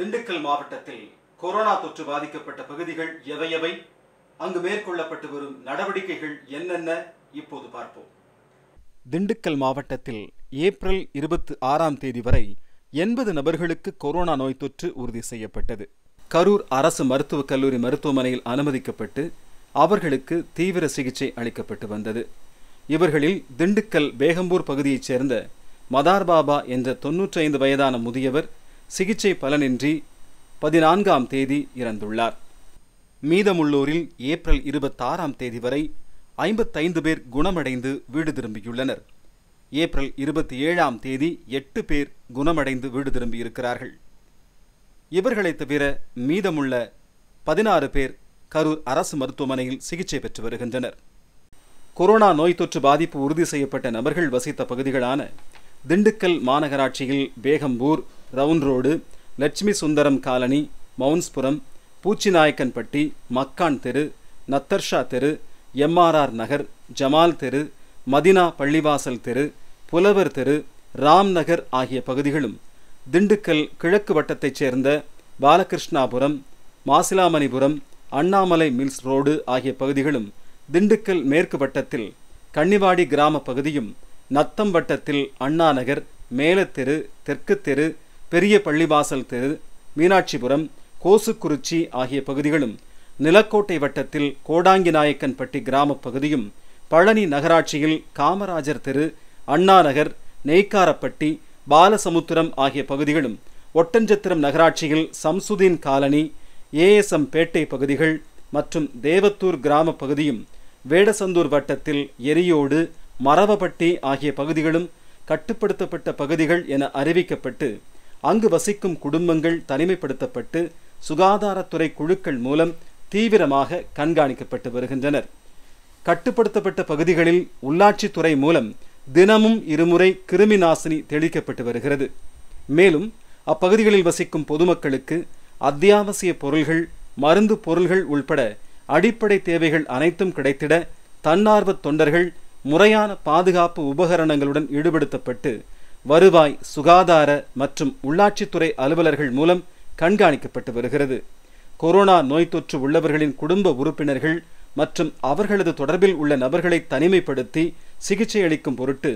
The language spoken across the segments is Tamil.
திண்டுக்கல் மாவட்டத்தில் கொரோனா தொற்று பாதிக்கப்பட்ட பகுதிகள் எவை எவை அங்கு மேற்கொள்ளப்பட்டு வரும் நடவடிக்கைகள் என்னென்ன இப்போது பார்ப்போம் திண்டுக்கல் மாவட்டத்தில் ஏப்ரல் இருபத்தி ஆறாம் தேதி வரை எண்பது நபர்களுக்கு கொரோனா நோய் தொற்று உறுதி செய்யப்பட்டது கரூர் அரசு மருத்துவக் கல்லூரி மருத்துவமனையில் அனுமதிக்கப்பட்டு அவர்களுக்கு தீவிர சிகிச்சை அளிக்கப்பட்டு வந்தது இவர்களில் திண்டுக்கல் பேகம்பூர் பகுதியைச் சேர்ந்த மதார் பாபா என்ற தொன்னூற்றி ஐந்து வயதான முதியவர் சிகிச்சை பலனின்றி பதினான்காம் தேதி இறந்துள்ளார் மீதமுள்ளோரில் ஏப்ரல் இருபத்தாறாம் தேதி வரை ஐம்பத்தைந்து பேர் குணமடைந்து வீடு திரும்பியுள்ளனர் ஏப்ரல் இருபத்தி ஏழாம் தேதி எட்டு பேர் குணமடைந்து வீடு திரும்பியிருக்கிறார்கள் இவர்களை தவிர மீதமுள்ள பதினாறு பேர் கரூர் அரசு மருத்துவமனையில் சிகிச்சை பெற்று வருகின்றனர் கொரோனா நோய் தொற்று பாதிப்பு உறுதி செய்யப்பட்ட நபர்கள் வசித்த பகுதிகளான திண்டுக்கல் மாநகராட்சியில் Begampur round road Lakshmi Sundaram colony Mounspuram Poochinayakkanpatti Makkan தெரு நத்தர்ஷா தெரு எம்ஆர்ஆர் நகர் ஜமால் தெரு மதினா பள்ளிவாசல் தெரு புலவர் தெரு ராம் நகர் ஆகிய பகுதிகளும் திண்டுக்கல் கிழக்கு வட்டத்தைச் சேர்ந்த பாலகிருஷ்ணாபுரம் மாசிலாமணிபுரம் அண்ணாமலை மில்ஸ் ரோடு ஆகிய பகுதிகளும் திண்டுக்கல் மேற்கு வட்டத்தில் கன்னிவாடி கிராம பகுதியும் நத்தம் வட்டத்தில் அண்ணாநகர் மேலத்தெரு தெற்கு தெரு பெரிய பள்ளிவாசல் தெரு மீனாட்சிபுரம் கோசுக்குறிச்சி ஆகிய பகுதிகளும் நிலக்கோட்டை வட்டத்தில் கோடாங்கிநாயக்கன்பட்டி கிராமப் பகுதியும் பழனி நகராட்சியில் காமராஜர் தெரு அண்ணாநகர் நெய்க்காரப்பட்டி பாலசமுத்திரம் ஆகிய பகுதிகளும் ஒட்டஞ்சத்திரம் நகராட்சியில் சம்சுதீன் காலனி ஏஎஸ்எம் பேட்டை பகுதிகள் மற்றும் தேவத்தூர் கிராம பகுதியும் வேடசந்தூர் வட்டத்தில் எரியோடு மரவப்பட்டி ஆகிய பகுதிகளும் கட்டுப்படுத்தப்பட்ட பகுதிகள் என அறிவிக்கப்பட்டு அங்கு வசிக்கும் குடும்பங்கள் தனிமைப்படுத்தப்பட்டு சுகாதாரத்துறை குழுக்கள் மூலம் தீவிரமாக கண்காணிக்கப்பட்டு வருகின்றனர் கட்டுப்படுத்தப்பட்ட பகுதிகளில் உள்ளாட்சித்துறை மூலம் தினமும் இருமுறை கிருமி நாசினி தெளிக்கப்பட்டு வருகிறது மேலும் அப்பகுதிகளில் வசிக்கும் பொதுமக்களுக்கு அத்தியாவசிய பொருள்கள் மருந்து பொருள்கள் உள்பட அடிப்படை தேவைகள் அனைத்தும் கிடைத்திட தன்னார்வ தொண்டர்கள் முறையான பாதுகாப்பு உபகரணங்களுடன் ஈடுபடுத்தப்பட்டு வருவாய் சுகாதார மற்றும் உள்ளாட்சித்துறை அலுவலர்கள் மூலம் கண்காணிக்கப்பட்டு வருகிறது கொரோனா நோய் தொற்று உள்ளவர்களின் குடும்ப உறுப்பினர்கள் மற்றும் அவர்களது தொடர்பில் உள்ள நபர்களை தனிமைப்படுத்தி சிகிச்சை அளிக்கும் பொருட்டு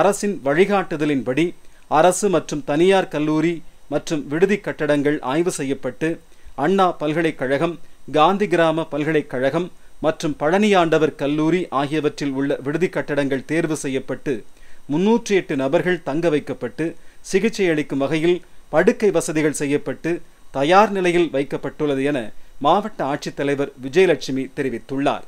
அரசின் வழிகாட்டுதலின்படி அரசு மற்றும் தனியார் கல்லூரி மற்றும் விடுதி கட்டடங்கள் ஆய்வு செய்யப்பட்டு அண்ணா பல்கலைக்கழகம் காந்தி கிராம பல்கலைக்கழகம் மற்றும் பழனியாண்டவர் கல்லூரி ஆகியவற்றில் உள்ள விடுதி கட்டடங்கள் தேர்வு செய்யப்பட்டு முன்னூற்றி எட்டு நபர்கள் தங்க வைக்கப்பட்டு சிகிச்சை அளிக்கும் வகையில் படுக்கை வசதிகள் செய்யப்பட்டு தயார் நிலையில் வைக்கப்பட்டுள்ளது என மாவட்ட ஆட்சித்தலைவர் விஜயலட்சுமி தெரிவித்துள்ளார்